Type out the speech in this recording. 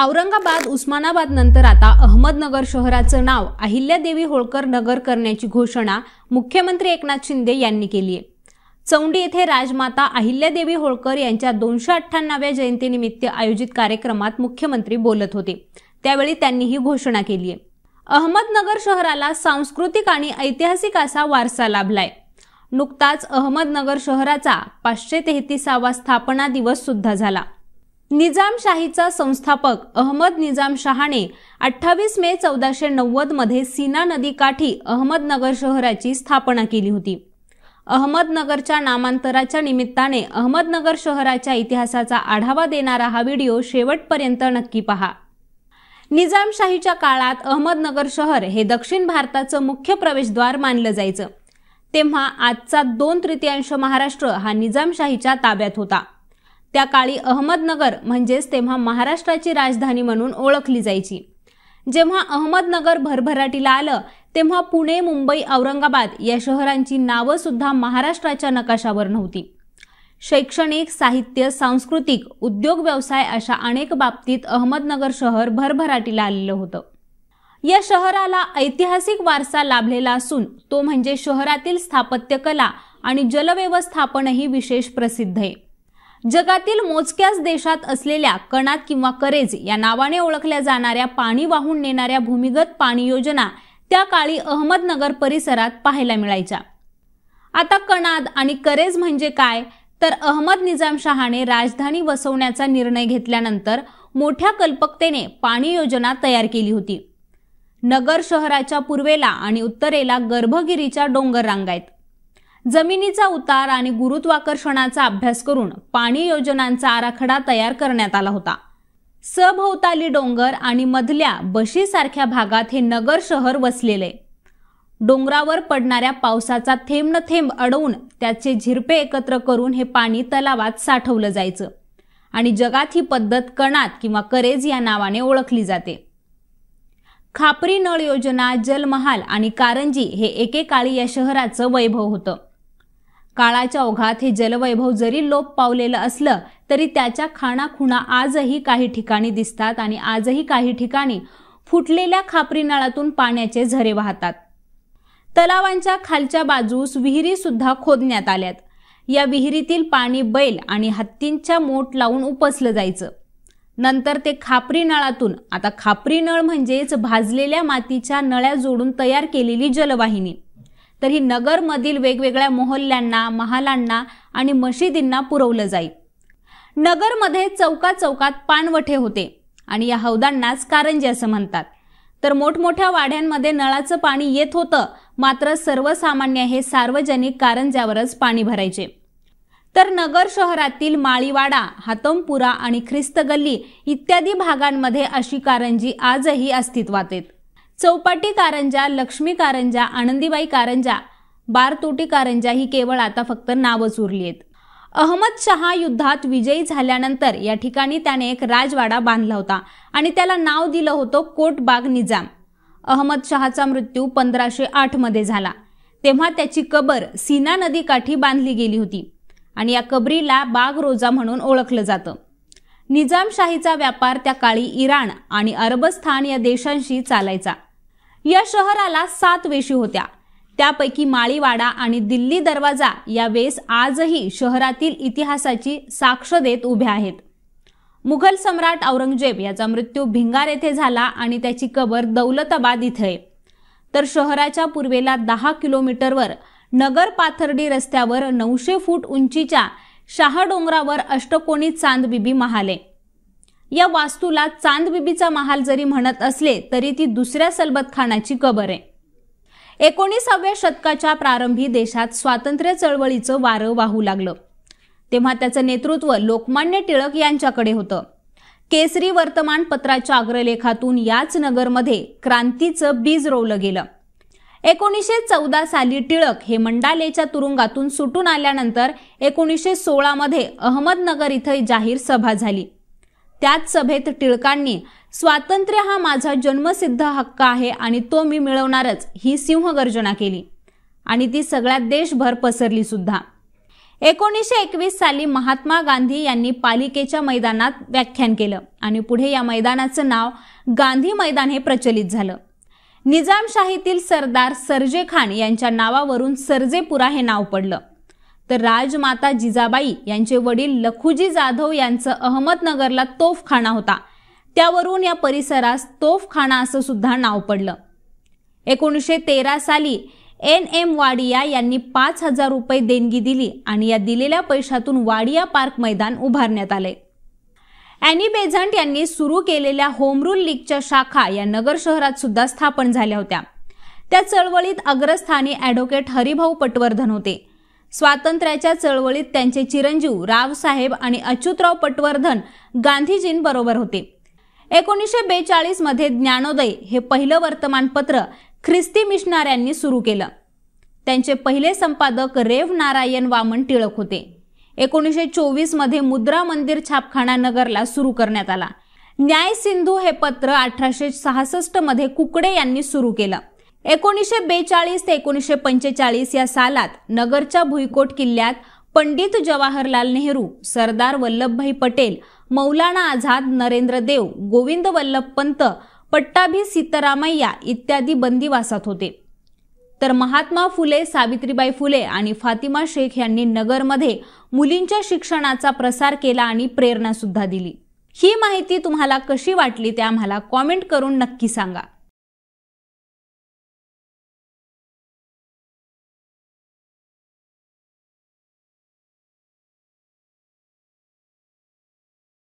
औरंगाबाद उस्मानाबाद नंतर आता अहमदनगर शहराचं नाव अहिल्यादेवी होळकर नगर करण्याची घोषणा मुख्यमंत्री एकनाथ शिंदे यांनी केली आहे चौंडी येथे राजमाता अहिल्यादेवी होळकर यांच्या दोनशे अठ्ठ्याण्णव्या जयंतीनिमित्त आयोजित कार्यक्रमात मुख्यमंत्री बोलत होते त्यावेळी त्यांनी ही घोषणा केली आहे अहमदनगर शहराला सांस्कृतिक आणि ऐतिहासिक असा वारसा लाभलाय नुकताच अहमदनगर शहराचा पाचशे तेहतीसावा स्थापना दिवस सुद्धा झाला निजामशाहीचा संस्थापक अहमद निजाम शहाने अठ्ठावीस मे चौदाशे नव्वद मध्ये सीना नदीकाठी अहमदनगर शहराची स्थापना केली होती अहमदनगरच्या नामांतराच्या निमित्ताने अहमदनगर शहराच्या इतिहासाचा आढावा देणारा हा व्हिडिओ शेवटपर्यंत नक्की पहा निजामशाहीच्या काळात अहमदनगर शहर हे दक्षिण भारताचं मुख्य प्रवेशद्वार मानलं जायचं तेव्हा आजचा दोन तृतीयांश महाराष्ट्र हा निजामशाहीच्या ताब्यात होता त्या काळी अहमदनगर म्हणजेच तेव्हा महाराष्ट्राची राजधानी म्हणून ओळखली जायची जेव्हा अहमदनगर भरभराटीला आलं तेव्हा पुणे मुंबई औरंगाबाद या शहरांची नावं सुद्धा महाराष्ट्राच्या नकाशावर नव्हती शैक्षणिक साहित्य सांस्कृतिक उद्योग व्यवसाय अशा अनेक बाबतीत अहमदनगर शहर भरभराटीला आलेलं होतं या शहराला ऐतिहासिक वारसा लाभलेला असून तो म्हणजे शहरातील स्थापत्यकला आणि जलव्यवस्थापनही विशेष प्रसिद्ध आहे जगातील मोजक्याच देशात असलेल्या कणात किंवा करेज या नावाने ओळखल्या जाणाऱ्या पाणी वाहून नेणाऱ्या भूमिगत पाणी योजना त्या काळी अहमदनगर परिसरात पाहायला मिळायच्या आता कणाद आणि करेज म्हणजे काय तर अहमद निजाम शहाने राजधानी वसवण्याचा निर्णय घेतल्यानंतर मोठ्या कल्पकतेने पाणी योजना तयार केली होती नगर शहराच्या पूर्वेला आणि उत्तरेला गर्भगिरीच्या डोंगर रांगायत जमिनीचा उतार आणि गुरुत्वाकर्षणाचा अभ्यास करून पाणी योजनांचा आराखडा तयार करण्यात आला होता सभोवताली डोंगर आणि मधल्या बशीसारख्या भागात हे नगर शहर वसलेले डोंगरावर पडणाऱ्या पावसाचा थेंब न थेंब अडवून त्याचे झिरपे एकत्र करून हे पाणी तलावात साठवलं जायचं आणि जगात ही पद्धत कणात किंवा करेज या नावाने ओळखली जाते खापरी नळ योजना जलमहाल आणि कारंजी हे एकेकाळी या शहराचं वैभव होतं काळाच्या ओघात हे जलवैभव जरी लोप पावलेलं असलं तरी त्याच्या खाणाखुणा आजही काही ठिकाणी दिसतात आणि आजही काही ठिकाणी फुटलेल्या खापरी नळातून पाण्याचे झरे वाहतात तलावांच्या खालच्या बाजूस विहिरी सुद्धा खोदण्यात आल्यात या विहिरीतील पाणी बैल आणि हत्तींच्या मोठ लावून उपसलं जायचं नंतर ते खापरी नळातून आता खापरी नळ म्हणजेच भाजलेल्या मातीच्या नळ्या जोडून तयार केलेली जलवाहिनी तरी नगरमधील वेगवेगळ्या मोहल्ल्यांना महालांना आणि मशिदींना पुरवलं जाईल नगरमध्ये चौकात चौकात पानवठे होते आणि या हौदांनाच कारंजे असं म्हणतात तर मोठमोठ्या वाड्यांमध्ये नळाचं पाणी येत होतं मात्र सर्वसामान्य हे सार्वजनिक कारंज्यावरच पाणी भरायचे तर नगर शहरातील माळीवाडा हातमपुरा आणि ख्रिस्त गल्ली इत्यादी भागांमध्ये अशी कारंजी आजही अस्तित्वात आहेत चौपाटी कारंजा लक्ष्मी कारंजा आनंदीबाई कारंजा बारतोटी कारंजा ही केवळ आता फक्त नावच उरली आहेत अहमद शहा युद्धात विजयी झाल्यानंतर या ठिकाणी त्याने एक राजवाडा बांधला होता आणि त्याला नाव दिलं होतं कोटबाग निजाम अहमद शहाचा मृत्यू पंधराशे आठमध्ये मध्ये झाला तेव्हा त्याची कबर सीना नदीकाठी बांधली गेली होती आणि या कबरीला बाग रोजा म्हणून ओळखलं जातं निजामशाहीचा व्यापार त्या काळी इराण आणि अरबस्थान या देशांशी चालायचा या शहराला सात वेशी होत्या त्यापैकी माळीवाडा आणि दिल्ली दरवाजा या वेस आजही शहरातील इतिहासाची साक्ष देत उभ्या आहेत मुघल सम्राट औरंगजेब याचा मृत्यू भिंगार येथे झाला आणि त्याची कबर दौलताबाद इथे आहे तर शहराच्या पूर्वेला दहा किलोमीटरवर नगर पाथर्डी रस्त्यावर नऊशे फूट उंचीच्या शहा डोंगरावर अष्टकोणी चांदबिबी महाले या वास्तूला चांदबिबीचा महाल जरी म्हणत असले तरी ती दुसऱ्या सलबत खानाची कबर आहे एकोणीसाव्या शतकाच्या प्रारंभी देशात स्वातंत्र्य चळवळीचं वारं वाहू लागलं तेव्हा त्याचं नेतृत्व लोकमान्य टिळक यांच्याकडे होतं केसरी वर्तमानपत्राच्या अग्रलेखातून याच नगरमध्ये क्रांतीचं बीज रोवलं गेलं एकोणीसशे चौदा साली टिळक हे मंडालेच्या तुरुंगातून सुटून आल्यानंतर एकोणीसशे सोळामध्ये अहमदनगर इथं जाहीर सभा झाली त्याच सभेत टिळकांनी स्वातंत्र्य हा माझा जन्मसिद्ध हक्क आहे आणि तो मी मिळवणारच ही सिंहगर्जना केली आणि ती सगळ्यात देशभर पसरली सुद्धा एकोणीसशे एकवीस साली महात्मा गांधी यांनी पालिकेच्या मैदानात व्याख्यान केलं आणि पुढे या मैदानाचं नाव गांधी मैदान हे प्रचलित झालं निजामशाहीतील सरदार सरजे खान यांच्या नावावरून सरजेपुरा हे नाव पडलं तर राजमाता जिजाबाई यांचे वडील लखुजी जाधव यांचं अहमदनगरला तोफखाना होता त्यावरून या परिसरास तोफखाना असं सुद्धा नाव पडलं एकोणीसशे तेरा साली एन एम वाडिया यांनी पाच हजार रुपये देणगी दिली आणि या दिलेल्या पैशातून वाडिया पार्क मैदान उभारण्यात आले अॅनी बेझंट यांनी सुरू केलेल्या होमरूल लीगच्या शाखा या नगर शहरात सुद्धा स्थापन झाल्या होत्या त्या चळवळीत अग्रस्थानी ॲडव्होकेट हरिभाऊ पटवर्धन होते स्वातंत्र्याच्या चळवळीत त्यांचे चिरंजीव रावसाहेब आणि अच्युतराव पटवर्धन गांधीजींबरोबर होते एकोणीसशे बेचाळीस मध्ये ज्ञानोदय हे पहिलं वर्तमानपत्र ख्रिस्ती मिशनाऱ्यांनी सुरू केलं त्यांचे पहिले संपादक रेव नारायण वामन टिळक होते एकोणीसशे चोवीस मध्ये मुद्रा मंदिर छापखाना नगरला सुरू करण्यात आला न्याय सिंधू हे पत्र अठराशे सहासष्ट मध्ये कुकडे यांनी सुरू केलं एकोणीसशे बेचाळीस ते एकोणीसशे पंचेचाळीस या सालात नगरच्या भुईकोट किल्ल्यात पंडित जवाहरलाल नेहरू सरदार वल्लभभाई पटेल मौलाना आझाद नरेंद्र देव गोविंद वल्लभ पंत पट्टाभी सीतारामय्या इत्यादी बंदिवासात होते तर महात्मा फुले सावित्रीबाई फुले आणि फातिमा शेख यांनी नगरमध्ये मुलींच्या शिक्षणाचा प्रसार केला आणि प्रेरणा सुद्धा दिली ही माहिती तुम्हाला कशी वाटली ते आम्हाला कॉमेंट करून नक्की सांगा